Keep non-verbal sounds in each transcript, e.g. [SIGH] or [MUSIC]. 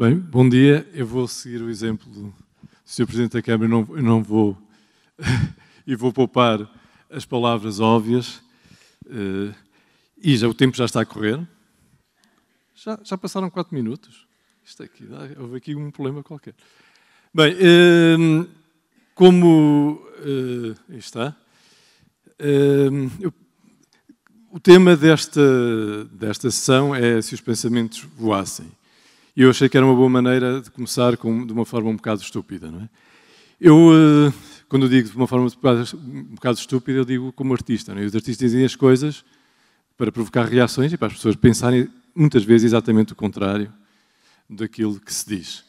Bem, bom dia. Eu vou seguir o exemplo do Sr. Presidente da Câmara. Eu não, eu não vou [LAUGHS] e vou poupar as palavras óbvias. Uh, e já o tempo já está a correr. Já, já passaram quatro minutos. Isto aqui, houve aqui um problema qualquer. Bem, uh, como uh, está, eu, o tema desta, desta sessão é se os pensamentos voassem. E eu achei que era uma boa maneira de começar com, de uma forma um bocado estúpida. Não é? Eu, eh, quando eu digo de uma forma um bocado estúpida, eu digo como artista. Não é? Os artistas dizem as coisas para provocar reações e para as pessoas pensarem muitas vezes exatamente o contrário daquilo que se diz.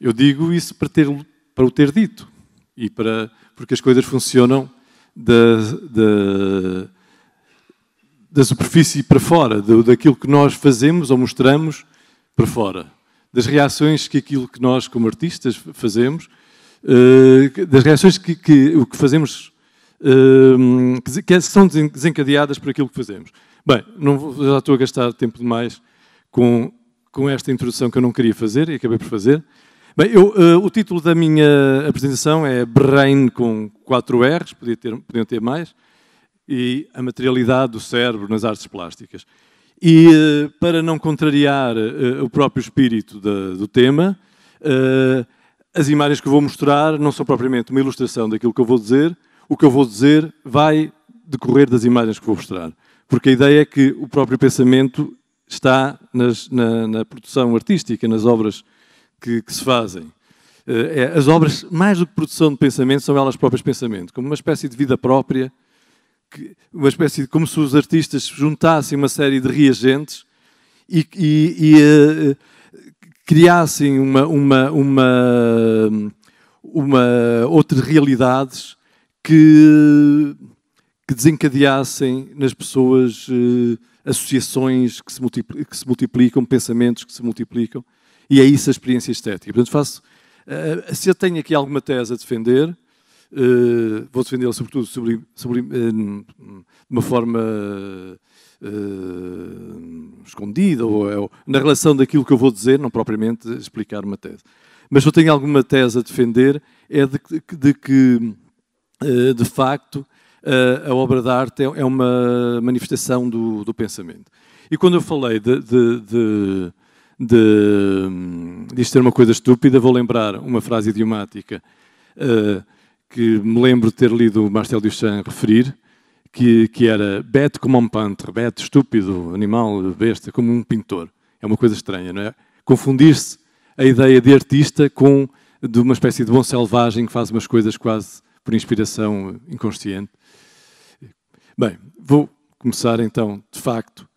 Eu digo isso para, ter, para o ter dito e para, porque as coisas funcionam da, da, da superfície para fora, do, daquilo que nós fazemos ou mostramos para fora, das reações que aquilo que nós, como artistas, fazemos, eh, das reações que, que o que fazemos ehm, que são desencadeadas por aquilo que fazemos. Bem, não, já estou a gastar tempo demais com, com esta introdução que eu não queria fazer e acabei por fazer. Bem, eu, uh, o título da minha apresentação é Brain com 4 R's, podia ter, podiam ter mais, e a materialidade do cérebro nas artes plásticas. E para não contrariar eh, o próprio espírito do tema, eh, as imagens que vou mostrar não são propriamente uma ilustração daquilo que eu vou dizer, o que eu vou dizer vai decorrer das imagens que vou mostrar. Porque a ideia é que o próprio pensamento está nas, na, na, produção artística, nas obras que, que se fazem. Eh, é, as obras, mais do que produção de pensamento, são elas próprias pensamento, como uma espécie de vida própria que, uma espécie de como se os artistas juntassem uma série de reagentes e, e, e uh, criassem uma, uma, uma, uma outras realidades que, que desencadeassem nas pessoas uh, associações que se, que se, multiplicam, pensamentos que se multiplicam, e é isso a experiência estética. Portanto, faço, uh, se eu tenho aqui alguma tese a defender, Uh, vou defendê-la sobretudo sobre, sobre, uh, eh, de uma forma uh, escondida ou, na relação daquilo que eu vou dizer, não propriamente explicar uma tese. Mas se eu tenho alguma tese a defender é de, de que, de facto, a obra de arte é, é, uma manifestação do, do pensamento. E quando eu falei de, de, de, de, de isto ser uma coisa estúpida, vou lembrar uma frase idiomática uh, que me lembro de ter lido Marcel Duchamp referir, que, que era bête como um pantre, bête estúpido, animal, besta, como um pintor. É uma coisa estranha, não é? Confundir-se a ideia de artista com de uma espécie de bom selvagem que faz umas coisas quase por inspiração inconsciente. Bem, vou começar então, de facto.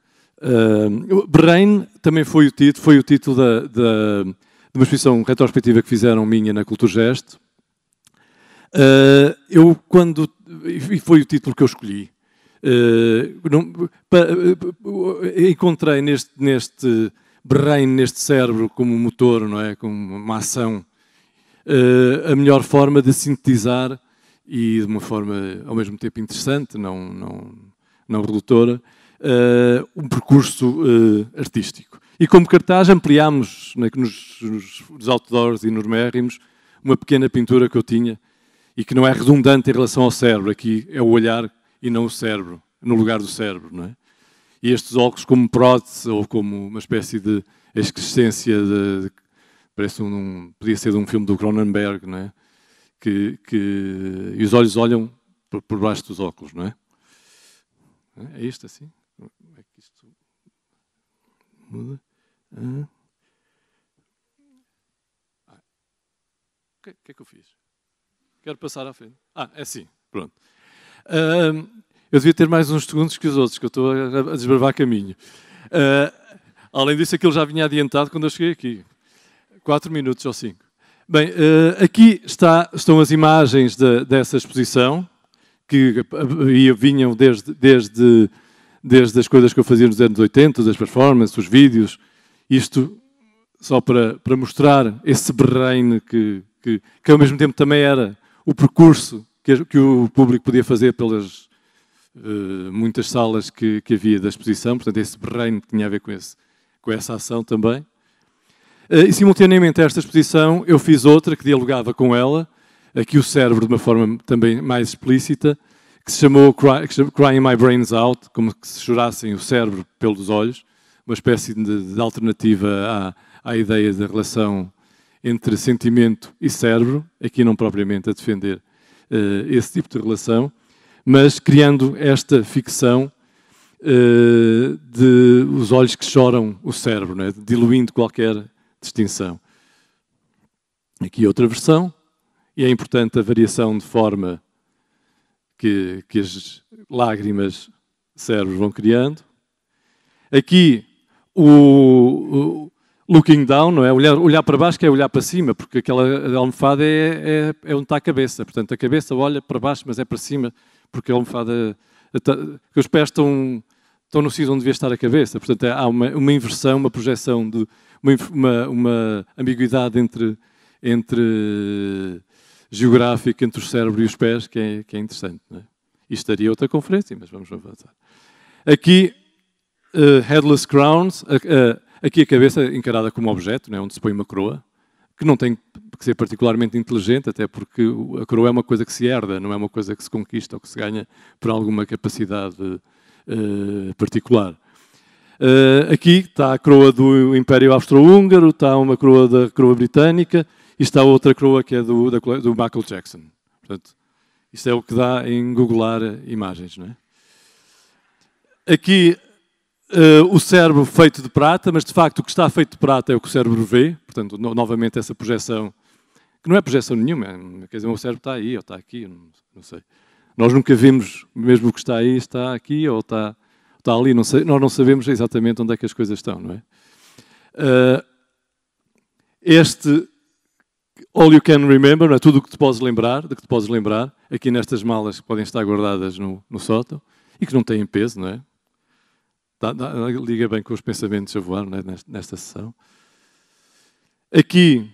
Uh, Brain também foi o título, foi o título da, da, de uma exposição retrospectiva que fizeram minha na Gesto, Uh, eu, quando. E foi o título que eu escolhi. Uh, não, pa, eh, encontrei neste, neste brain, neste cérebro, como motor, não é? Como uma ação, uh, a melhor forma de sintetizar e de uma forma ao mesmo tempo interessante, não, não, não redutora, um percurso artístico. E como cartaz ampliámos né, nos, nos outdoors e nos mérrimos uma pequena pintura que eu tinha e que não é redundante em relação ao cérebro. Aqui é o olhar e não o cérebro, no lugar do cérebro, não é? E estes óculos como prótese ou como uma espécie de excrescência, de, parece um, um, podia ser de um filme do Cronenberg, não é? Que, que, e os olhos olham por, por baixo dos óculos, não é? É isto assim? Como é que isto muda? Ah. O que, é, que é que eu fiz? Quero passar à frente. Ah, é sim. Pronto. Uh, eu devia ter mais uns segundos que os outros, que eu estou a desbravar caminho. Uh, além disso, aquilo já vinha adiantado quando eu cheguei aqui. Quatro minutos ou cinco. Bem, uh, aqui está, estão as imagens de, dessa exposição, que ah, vinham desde, desde, desde as coisas que eu fazia nos anos 80, das performances, os vídeos, isto só para, para mostrar esse brain que, que, que ao mesmo tempo também era o percurso que, que o público podia fazer pelas uh, muitas salas que, que, havia da exposição, portanto, esse berreino tinha a ver com, esse, com essa ação também. Uh, e, simultaneamente a esta exposição, eu fiz outra que dialogava com ela, aqui o cérebro de uma forma também mais explícita, que se chamou Crying My Brains Out, como se chorassem o cérebro pelos olhos, uma espécie de, de alternativa à, à ideia da relação entre sentimento e cérebro, aqui não propriamente a defender uh, esse tipo de relação, mas criando esta ficção uh, de os olhos que choram o cérebro, né? diluindo qualquer distinção. Aqui outra versão, e é importante a variação de forma que, que as lágrimas cérebros vão criando. Aqui o, looking down, não é? Olhar, olhar para baixo que é olhar para cima, porque aquela almofada é, é, é onde está a cabeça. Portanto, a cabeça olha para baixo, mas é para cima, porque a almofada. que os pés estão, estão no sítio onde devia estar a cabeça. Portanto, é, há uma, uma inversão, uma projeção, de, uma, uma, ambiguidade entre, entre geográfica, entre o cérebro e os pés, que é, que é interessante. Não é? Isto daria outra conferência, mas vamos avançar. Aqui, uh, Headless Crowns. uh, Aqui a cabeça encarada como objeto, né, onde se põe uma coroa, que não tem que ser particularmente inteligente, até porque a coroa é uma coisa que se herda, não é uma coisa que se conquista ou que se ganha por alguma capacidade uh, particular. Uh, aqui está a coroa do Império Austro-Húngaro, está uma coroa da coroa britânica e está outra coroa que é do, da, do Michael Jackson. Portanto, isto é o que dá em googlar imagens. Não é? Aqui Uh, o cérebro feito de prata, mas de facto o que está feito de prata é o que o cérebro vê, portanto, no, novamente essa projeção, que não é projeção nenhuma, é quer dizer, o cérebro está aí ou está aqui, não, não, sei. Nós nunca vemos mesmo o que está aí, está aqui ou está, está ali, não sei, nós não sabemos exatamente onde é que as coisas estão, não é? Uh, este All You Can Remember, é tudo o que te podes lembrar, de que te podes lembrar, aqui nestas malas que podem estar guardadas no, no sótão e que não têm peso, não é? liga bem com os pensamentos a voar né, nesta, nesta sessão. Aqui,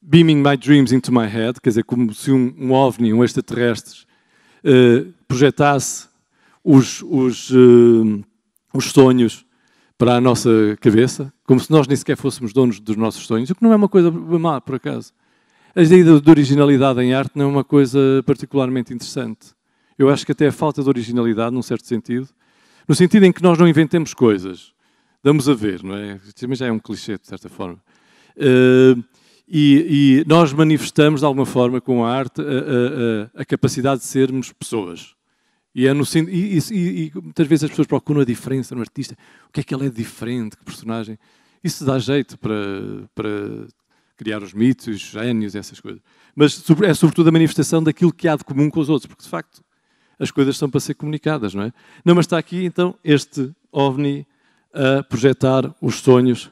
beaming my dreams into my head, quer dizer, como se um, um ovni, um extraterrestre, uh, projetasse os, os, uh, os sonhos para a nossa cabeça, como se nós nem sequer fôssemos donos dos nossos sonhos, o que não é uma coisa má, por acaso. A ideia de originalidade em arte não é uma coisa particularmente interessante. Eu acho que até a falta de originalidade, num certo sentido, no sentido em que nós não inventemos coisas, damos a ver, não é? Também já é um clichê, de certa forma. Uh, e, e, nós manifestamos, de alguma forma, com a arte, a, a, a capacidade de sermos pessoas. E, é no, e, e, muitas vezes as pessoas procuram a diferença no artista. O que é que ele é diferente? Que personagem? Isso dá jeito para, para criar os mitos, os génios, essas coisas. Mas é sobretudo a manifestação daquilo que há de comum com os outros, porque de facto as coisas são para ser comunicadas, não é? Não, mas está aqui então este ovni a projetar os sonhos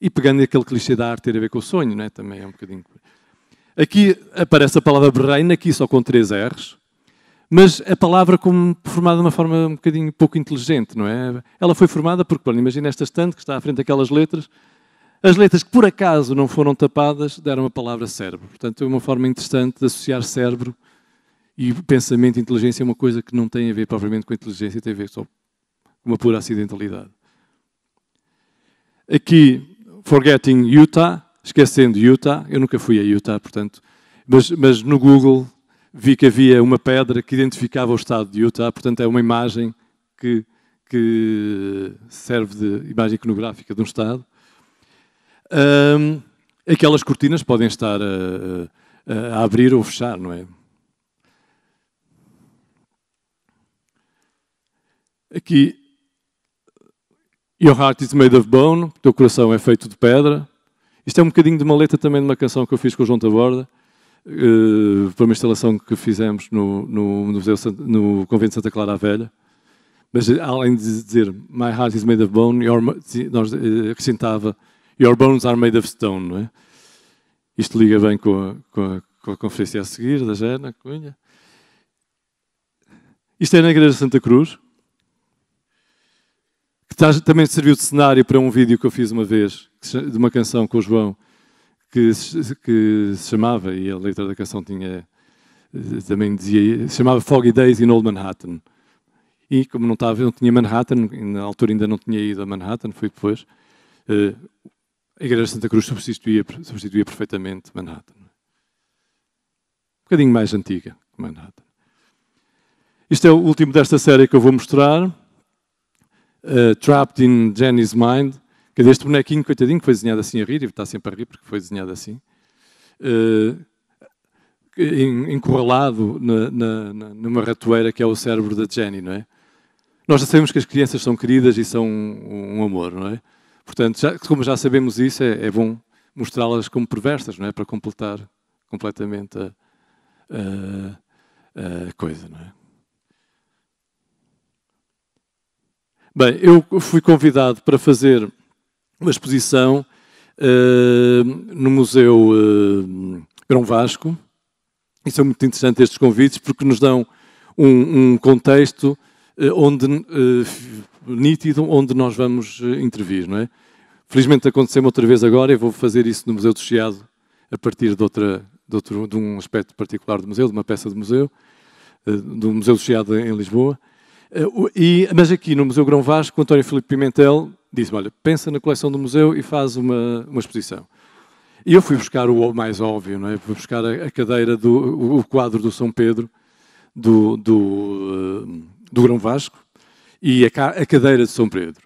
e pegando aquele clichê da arte ter a ver com o sonho, não é? Também é um bocadinho. Aqui aparece a palavra berreina, aqui só com três R's, mas a palavra como formada de uma forma um bocadinho pouco inteligente, não é? Ela foi formada porque, pronto, imagina esta estante que está à frente daquelas letras, as letras que por acaso não foram tapadas deram a palavra cérebro. Portanto, é uma forma interessante de associar cérebro e pensamento e inteligência é uma coisa que não tem a ver propriamente com a inteligência, tem a ver só com uma pura acidentalidade. Aqui, Forgetting Utah, esquecendo Utah, eu nunca fui a Utah, portanto, mas, mas no Google vi que havia uma pedra que identificava o estado de Utah, portanto é uma imagem que, que serve de imagem iconográfica de um estado. Um, aquelas cortinas podem estar a, a abrir ou fechar, não é? que Your heart is made of bone, teu coração é feito de pedra. Isto é um bocadinho de uma letra também de uma canção que eu fiz com o João Taborda, uh, para uma instalação que fizemos no, no, no, Museu, no Convento de Santa Clara à Velha. Mas além de dizer My heart is made of bone, your, nós eh, acrescentava Your bones are made of stone. Não é? Isto liga bem com a, com a, com a conferência a seguir, da Jena. Cunha. Isto é na Igreja de Santa Cruz, que tá- também serviu de cenário para um vídeo que eu fiz uma vez, de uma canção com o João, que se, que se chamava, e a letra da canção tinha, eh, também dizia, chamava Foggy Days in Old Manhattan. E como não, estava, não tinha Manhattan, na altura ainda não tinha ido a Manhattan, foi depois, eh, a Igreja de Santa Cruz substituía, substituía perfeitamente Manhattan. Um bocadinho mais antiga que Manhattan. Isto é o último desta série que eu vou mostrar uh, Trapped in Jenny's Mind. que este bonequinho, coitadinho, que foi desenhado assim a rir, e está sempre a rir porque foi desenhado assim, uh, encurralado na, na, numa ratoeira que é o cérebro da Jenny, não é? Nós já sabemos que as crianças são queridas e são um, um amor, não é? Portanto, já, como já sabemos isso, é, é bom mostrá-las como perversas, não é? Para completar completamente a, a, a coisa, não é? Bem, eu fui convidado para fazer uma exposição uh, no Museu uh, Grão Vasco, e são muito interessantes estes convites porque nos dão um, um contexto uh, onde, nítido onde nós vamos intervir, não é? Felizmente aconteceu-me outra vez agora, e vou fazer isso no Museu do Chiado, a partir de, outra, de, outro, de um aspecto particular do museu, de uma peça do museu, do Museu do Chiado em Lisboa. Eh, e, mas aqui no Museu Grão Vasco, o António Filipe Pimentel disse-me, olha, pensa na coleção do museu e faz uma, uma exposição. E eu fui buscar o mais óbvio, não é? fui buscar a, cadeira, do, o quadro do São Pedro, do, do, eh, do Grão Vasco, e a, a cadeira de São Pedro.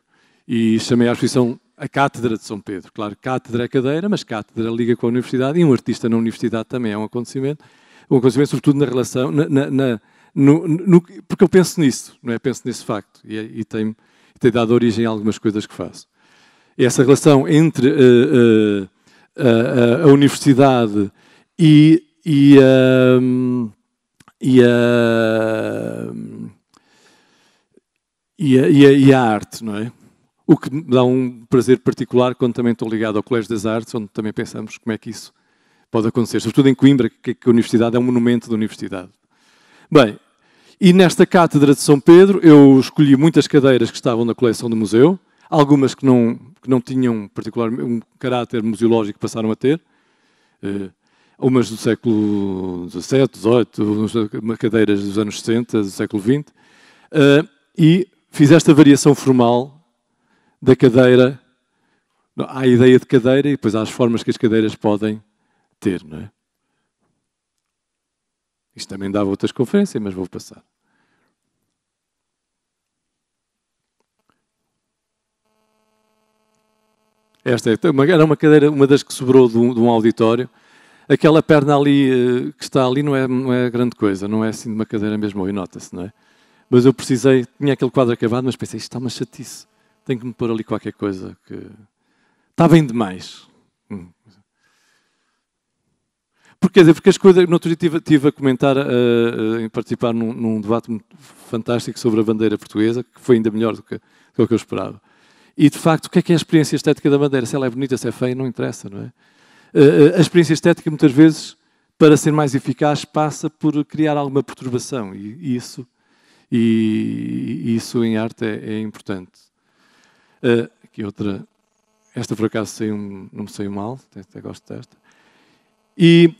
E chamei a exposição a Cátedra de São Pedro. Claro, cátedra é cadeira, mas cátedra liga com a universidade, e um artista na universidade também é um acontecimento, um acontecimento sobretudo na relação, na, na, no, no, porque eu penso nisso, não é? Penso nesse facto e, e tem, tem dado origem a algumas coisas que faço. E essa relação entre uh, uh, a, a, universidade e, e, ehm, e, a, e, a, e, a, arte, não é? O que me dá um prazer particular quando também estou ligado ao Colégio das Artes, onde também pensamos como é que isso pode acontecer, sobretudo em Coimbra, que, que a universidade é um monumento da universidade. Bem, e nesta cátedra de São Pedro, eu escolhi muitas cadeiras que estavam na coleção do museu, algumas que não, que não tinham particular, um caráter museológico passaram a ter, uh, umas do século XVII, XVIII, cadeiras dos anos 60, do século XX, uh, eh, e fiz esta variação formal da cadeira. à a ideia de cadeira e depois às as formas que as cadeiras podem ter, não é? Isto também dava outras conferências, mas vou passar. Esta é era uma cadeira, uma das que sobrou de um, de um auditório. Aquela perna ali eh, que está ali não é, não é grande coisa, não é assim de uma cadeira mesmo, e nota-se, não é? Mas eu precisei, tinha aquele quadro acabado, mas pensei, isto está é uma chatice, tenho que me pôr ali qualquer coisa que. Está bem demais. Hum. Porquê? Porque, porque as coisas. No outro dia estive, estive a comentar, a, eh, eh, em participar num, num, debate fantástico sobre a bandeira portuguesa, que foi ainda melhor do que, do que eu esperava. E de facto, o que é que é a experiência estética da bandeira? Se ela é bonita, se é feia, não interessa, não é? Eh, eh, a experiência estética, muitas vezes, para ser mais eficaz, passa por criar alguma perturbação. E isso, e isso em arte é, é importante. Eh, aqui outra. Esta, por acaso, saiu, não me saiu mal, até gosto desta. E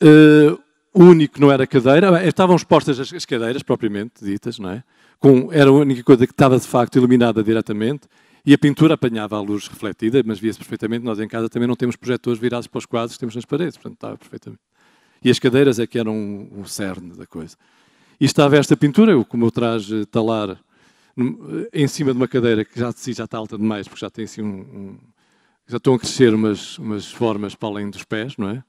uh, o único não era a cadeira, estavam expostas as cadeiras propriamente ditas, não é? Com, era a única coisa que estava de facto iluminada diretamente e a pintura apanhava a luz refletida, mas via-se perfeitamente. Nós em casa também não temos projetores virados para os quadros que temos nas paredes, portanto estava perfeitamente. E as cadeiras é que eram o um, cerne da coisa. E estava esta pintura, eu, como eu traje eh, talar, eh, em cima de uma cadeira que já de si já está alta demais, porque já tem assim um, um já estão a crescer umas, umas formas para além dos pés, não é?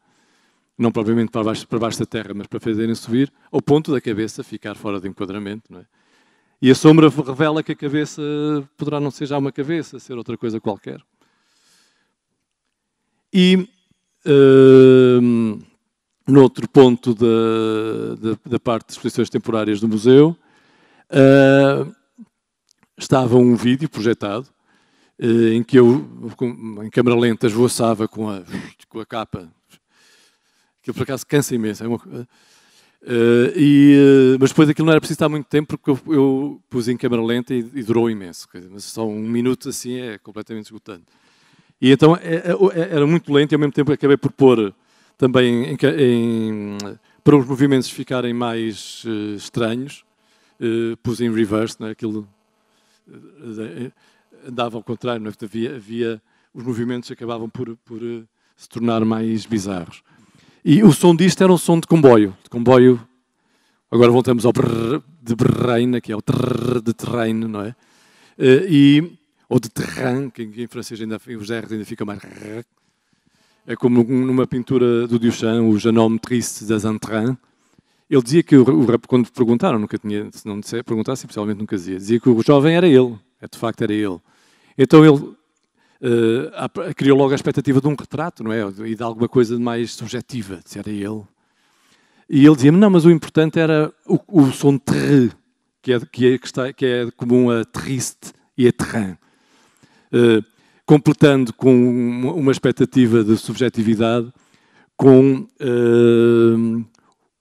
Não propriamente para baixo, para baixo da terra, mas para fazerem subir, ao ponto da cabeça ficar fora de enquadramento, não é? E a sombra revela que a cabeça poderá não ser já uma cabeça, ser outra coisa qualquer. E hum, no noutro ponto da, da, da, parte de exposições temporárias do museu, uh, estava um vídeo projetado uh, em que eu, com, em câmera lenta, esvoaçava com a, com a capa. Aquilo, por acaso, cansa imenso. É uma, Uh, e, uh, mas depois aquilo não era preciso estar muito tempo porque eu, eu pus em câmera lenta e, e durou imenso. Dizer, mas só um minuto assim é completamente esgotante. E então é, é, é, era muito lento e ao mesmo tempo acabei por pôr também em, em, para os movimentos ficarem mais uh, estranhos, pus em reverse, né, aquilo andava ao contrário, né, havia, havia, os movimentos acabavam por, por se tornar mais bizarros. E o som disto era um som de comboio. De comboio. Agora voltamos ao brrr de Berreina, que é o trrr de terreno, não é? Eh, e, ou de terrain, que em francês ainda, os R's ainda fica mais. É como numa pintura do Duchamp, o Janome Triste das Entrains. Ele dizia que, o, quando perguntaram, nunca tinha, se não disser, perguntasse, principalmente nunca dizia, dizia que o jovem era ele, é, de facto era ele. Então ele uh, criou logo a expectativa de um retrato, não é? E de alguma coisa mais subjetiva, se era ele. E ele dizia-me, não, mas o importante era o, o som terre, que é, que, é, que, está, que é comum a triste e a terrain. Uh, completando com uma expectativa de subjetividade, com uh,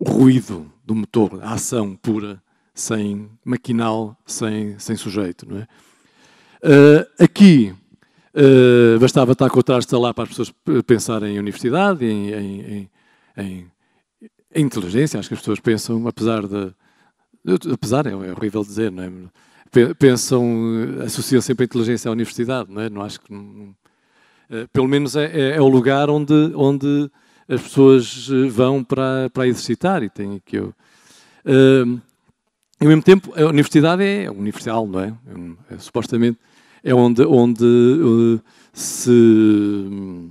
o ruído do motor, a ação pura, sem maquinal, sem, sem sujeito. Não é? Uh, aqui, eh, bastava estar com o traste lá para as pessoas pensarem em universidade, em, em, em, em, inteligência. Acho que as pessoas pensam, apesar de. Apesar, é, é, horrível dizer, não é? Pensam, associam sempre a inteligência à universidade, não é? Não acho que. Eh, pelo menos é, é, é, o lugar onde, onde as pessoas eh, vão para, para exercitar e tem que eu. Uh, ao mesmo tempo, a universidade é universal, não é? é, é supostamente é onde, onde eh, se hum,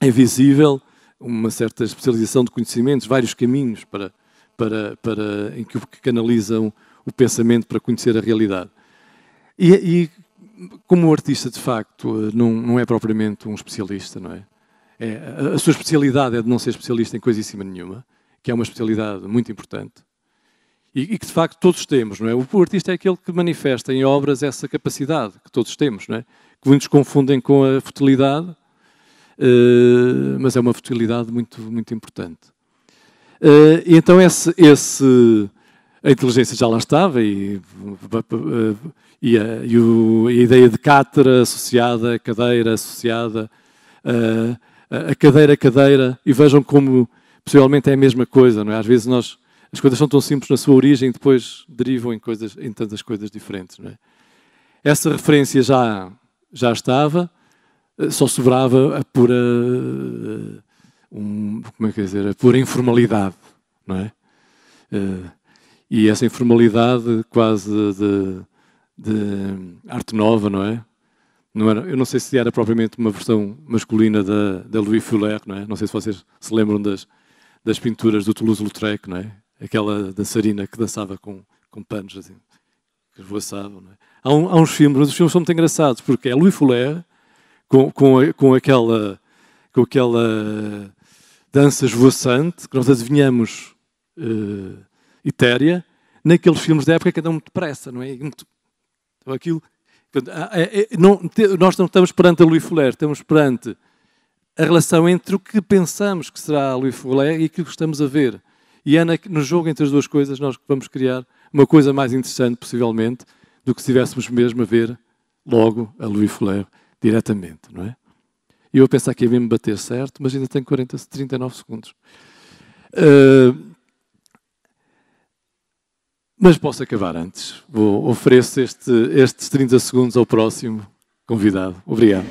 é visível uma certa especialização de conhecimentos, vários caminhos para, para, para, em que canalizam o pensamento para conhecer a realidade. E, e como o artista, de facto, eh, não, não é propriamente um especialista, não é? é? A sua especialidade é de não ser especialista em coisíssima nenhuma, que é uma especialidade muito importante. E, e, que de facto todos temos, não é? O, artista é aquele que manifesta em obras essa capacidade que todos temos, não é? Que muitos confundem com a futilidade, uh, mas é uma futilidade muito, muito importante. Uh, e então esse, esse, a inteligência já lá estava e, eh, e, a, e o, a, ideia de cátedra associada, cadeira associada, uh, a cadeira, cadeira, e vejam como possivelmente é a mesma coisa, não é? Às vezes nós as coisas são tão simples na sua origem e depois derivam em, coisas, em tantas coisas diferentes. É? Essa referência já, já estava, eh, só sobrava a pura, eh, um, como é que dizer, a pura informalidade. Não é? Eh, e essa informalidade quase de, de arte nova, não é? Não era, eu não sei se era propriamente uma versão masculina da, da Louis Fuller, não é? Não sei se vocês se lembram das, das pinturas do Toulouse-Lautrec, não é? aquela dançarina que dançava com, com panos, assim, que esvoaçavam. É? Há, um, há, uns filmes, mas os filmes são muito engraçados, porque é Louis Fuller com, com, com, aquela, com aquela dança esvoaçante que nós adivinhamos uh, etérea, naqueles filmes da época que andam muito depressa, não é? Muito, então aquilo, ah, é, é, não, te, nós não estamos perante a Louis Fuller, estamos perante a relação entre o que pensamos que será a Louis Fuller e aquilo que estamos a ver. E é no jogo entre as duas coisas nós vamos criar uma coisa mais interessante, possivelmente, do que se estivéssemos mesmo a ver logo a Louis Fuller diretamente, não é? E eu a pensar que ia mesmo bater certo, mas ainda tenho 40, 39 segundos. Uh, mas posso acabar antes. Vou, ofereço este, estes 30 segundos ao próximo convidado. Obrigado.